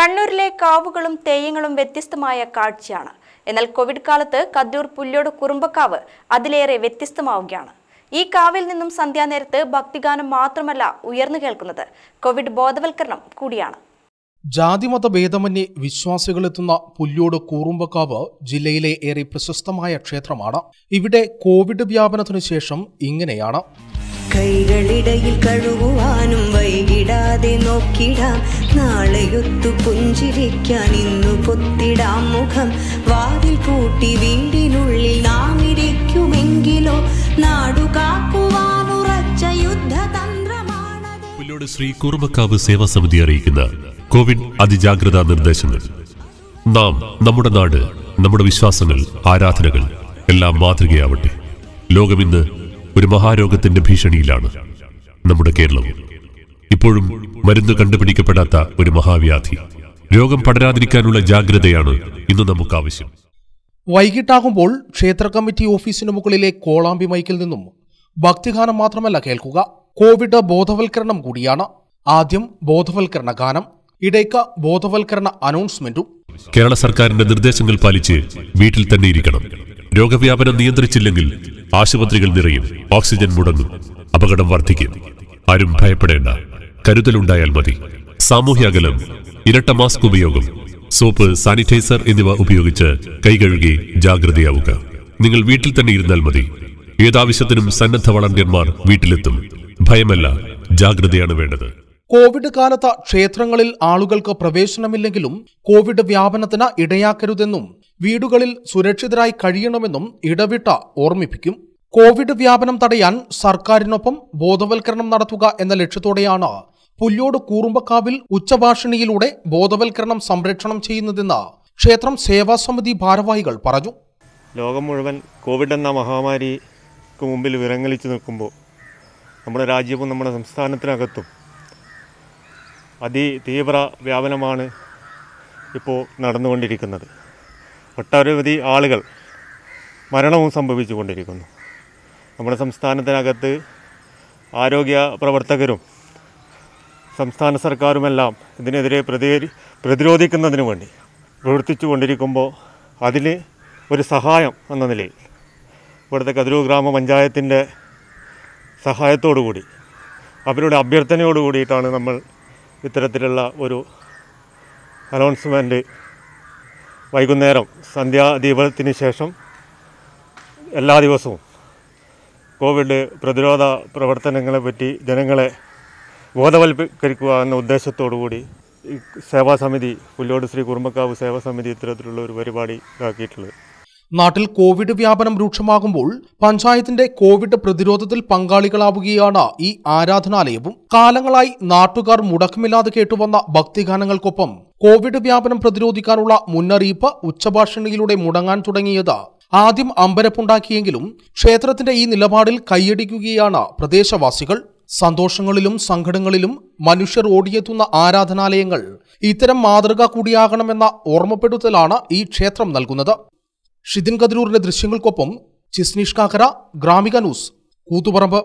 കണ്ണൂരിലെ കാവുകളും തേയങ്ങളും വ്യത്യസ്തമായ കാഴ്ചയാണ് എന്നാൽ കോവിഡ് കാലത്ത് കദ്യൂർ പുല്ലോട് കുറുമ്പക്കാവ് അതിലേറെ വ്യത്യസ്തമാവുകയാണ് ഈ കാവിൽ നിന്നും സന്ധ്യാനേരത്ത് ഭക്തിഗാനം മാത്രമല്ല ഉയർന്നു കേൾക്കുന്നത് കോവിഡ് ബോധവൽക്കരണം കൂടിയാണ് ജാതിമത ഭേദമന്യേ വിശ്വാസികളെത്തുന്ന പുല്ലോട് കൂറുമ്പക്കാവ് ജില്ലയിലെ ഏറെ പ്രശസ്തമായ ക്ഷേത്രമാണ് ഇവിടെ കോവിഡ് വ്യാപനത്തിനു ശേഷം ഇങ്ങനെയാണ് കൈകളിടയിൽ കഴുകുവാനും വൈകിടാതെ നോക്കിടാം നാളെയൊത്തു പുഞ്ചിരിക്കാൻ ഇന്നു പൊത്തിടാം മുഖം വാതിൽ കൂട്ടി വീടിനുള്ളിൽ നാം ഇരിക്കുമെങ്കിലോ നാടുകാക്കുവാനുറച്ച യുദ്ധതന്ത്രമാണ് പുല്ലോട് ശ്രീ കുറുമക്കാവ് സേവാ സമിതി അറിയിക്കുന്ന കോവിഡ് അതിജാഗ്രതാ നിർദ്ദേശങ്ങൾ നാം നമ്മുടെ നാട് നമ്മുടെ വിശ്വാസങ്ങൾ ആരാധനകൾ എല്ലാം മാതൃകയാവട്ടെ ലോകമിന്ന് ഒരു മഹാരോഗത്തിന്റെ ഭീഷണിയിലാണ് നമ്മുടെ കേരളം ഇപ്പോഴും മരുന്ന് കണ്ടുപിടിക്കപ്പെടാത്ത ഒരു മഹാവ്യാധി രോഗം പടരാതിരിക്കാനുള്ള ജാഗ്രതയാണ് ഇന്ന് നമുക്ക് ആവശ്യം വൈകിട്ടാകുമ്പോൾ ക്ഷേത്ര കമ്മിറ്റി ഓഫീസിന് മുകളിലെ കോളാമ്പി മൈക്കിൽ നിന്നും ഭക്തിഗാനം മാത്രമല്ല കേൾക്കുക കോവിഡ് ബോധവൽക്കരണം കൂടിയാണ് ആദ്യം ബോധവൽക്കരണ ഗാനം ഇടയ്ക്ക് ബോധവൽക്കരണ അനൗൺസ്മെന്റും കേരള സർക്കാരിന്റെ നിർദ്ദേശങ്ങൾ പാലിച്ച് വീട്ടിൽ തന്നെ ഇരിക്കണം രോഗവ്യാപനം നിയന്ത്രിച്ചില്ലെങ്കിൽ ആശുപത്രികൾ നിറയും ഓക്സിജൻ മുടങ്ങും അപകടം വർദ്ധിക്കും ആരും ഭയപ്പെടേണ്ട കരുതലുണ്ടായാൽ മതി സാമൂഹ്യ അകലം ഇരട്ട മാസ്ക് ഉപയോഗം സോപ്പ് സാനിറ്റൈസർ എന്നിവ ഉപയോഗിച്ച് കൈകഴുകി ജാഗ്രതയാവുക നിങ്ങൾ വീട്ടിൽ തന്നെ ഇരുന്നാൽ മതി ഏതാവശ്യത്തിനും സന്നദ്ധ വളണ്ടിയന്മാർ വീട്ടിലെത്തും ഭയമല്ല ജാഗ്രതയാണ് വേണ്ടത് കോവിഡ് കാലത്ത് ക്ഷേത്രങ്ങളിൽ ആളുകൾക്ക് പ്രവേശനമില്ലെങ്കിലും കോവിഡ് വ്യാപനത്തിന് ഇടയാക്കരുതെന്നും വീടുകളിൽ സുരക്ഷിതരായി കഴിയണമെന്നും ഇടവിട്ട ഓർമ്മിപ്പിക്കും കോവിഡ് വ്യാപനം തടയാൻ സർക്കാരിനൊപ്പം ബോധവൽക്കരണം നടത്തുക എന്ന ലക്ഷ്യത്തോടെയാണ് പുല്ലോട് കൂറുമ്പക്കാവിൽ ഉച്ചഭാഷണിയിലൂടെ ബോധവൽക്കരണം സംരക്ഷണം ചെയ്യുന്നതെന്ന് ക്ഷേത്രം സേവാസമിതി ഭാരവാഹികൾ പറഞ്ഞു ലോകം മുഴുവൻ കോവിഡ് എന്ന മഹാമാരിക്ക് മുമ്പിൽ വിറങ്ങലിച്ചു നിൽക്കുമ്പോൾ നമ്മുടെ രാജ്യവും നമ്മുടെ സംസ്ഥാനത്തിനകത്തും അതിതീവ്ര വ്യാപനമാണ് ഇപ്പോൾ നടന്നുകൊണ്ടിരിക്കുന്നത് ഒട്ടനവധി ആളുകൾ മരണവും സംഭവിച്ചു കൊണ്ടിരിക്കുന്നു നമ്മുടെ സംസ്ഥാനത്തിനകത്ത് ആരോഗ്യ പ്രവർത്തകരും സംസ്ഥാന സർക്കാരുമെല്ലാം ഇതിനെതിരെ പ്രതി പ്രതിരോധിക്കുന്നതിന് വേണ്ടി പ്രവർത്തിച്ചു കൊണ്ടിരിക്കുമ്പോൾ അതിന് ഒരു സഹായം എന്ന നിലയിൽ ഇവിടുത്തെ കതിരൂർ ഗ്രാമപഞ്ചായത്തിൻ്റെ സഹായത്തോടു കൂടി അവരുടെ അഭ്യർത്ഥനയോട് കൂടിയിട്ടാണ് നമ്മൾ ഇത്തരത്തിലുള്ള ഒരു അനൗൺസ്മെൻറ്റ് വൈകുന്നേരം സന്ധ്യാദീപത്തിന് ശേഷം എല്ലാ ദിവസവും കോവിഡ് പ്രതിരോധ പ്രവർത്തനങ്ങളെപ്പറ്റി ജനങ്ങളെ ബോധവൽക്കരിക്കുക എന്ന ഉദ്ദേശത്തോടുകൂടി ഈ സേവാസമിതി പുല്ലോട് ശ്രീ കുറുമ്പക്കാവ് സേവാസമിതി ഇത്തരത്തിലുള്ള ഒരു പരിപാടി ഇതാക്കിയിട്ടുള്ളത് നാട്ടിൽ കോവിഡ് വ്യാപനം രൂക്ഷമാകുമ്പോൾ പഞ്ചായത്തിന്റെ കോവിഡ് പ്രതിരോധത്തിൽ പങ്കാളികളാവുകയാണ് ഈ ആരാധനാലയവും കാലങ്ങളായി നാട്ടുകാർ മുടക്കമില്ലാതെ കേട്ടുവന്ന ഭക്തിഗാനങ്ങൾക്കൊപ്പം കോവിഡ് വ്യാപനം പ്രതിരോധിക്കാനുള്ള മുന്നറിയിപ്പ് ഉച്ചഭാഷണിയിലൂടെ മുടങ്ങാൻ തുടങ്ങിയത് ആദ്യം അമ്പരപ്പുണ്ടാക്കിയെങ്കിലും ക്ഷേത്രത്തിന്റെ ഈ നിലപാടിൽ കൈയടിക്കുകയാണ് പ്രദേശവാസികൾ സന്തോഷങ്ങളിലും സങ്കടങ്ങളിലും മനുഷ്യർ ഓടിയെത്തുന്ന ആരാധനാലയങ്ങൾ ഇത്തരം മാതൃക കൂടിയാകണമെന്ന ഓർമ്മപ്പെടുത്തലാണ് ഈ ക്ഷേത്രം നൽകുന്നത് ഷിതിൻ കതിരൂറിന്റെ ദൃശ്യങ്ങൾക്കൊപ്പം ചിസ്നിഷ്കാക്കര ഗ്രാമിക ന്യൂസ് കൂത്തുപറമ്പ്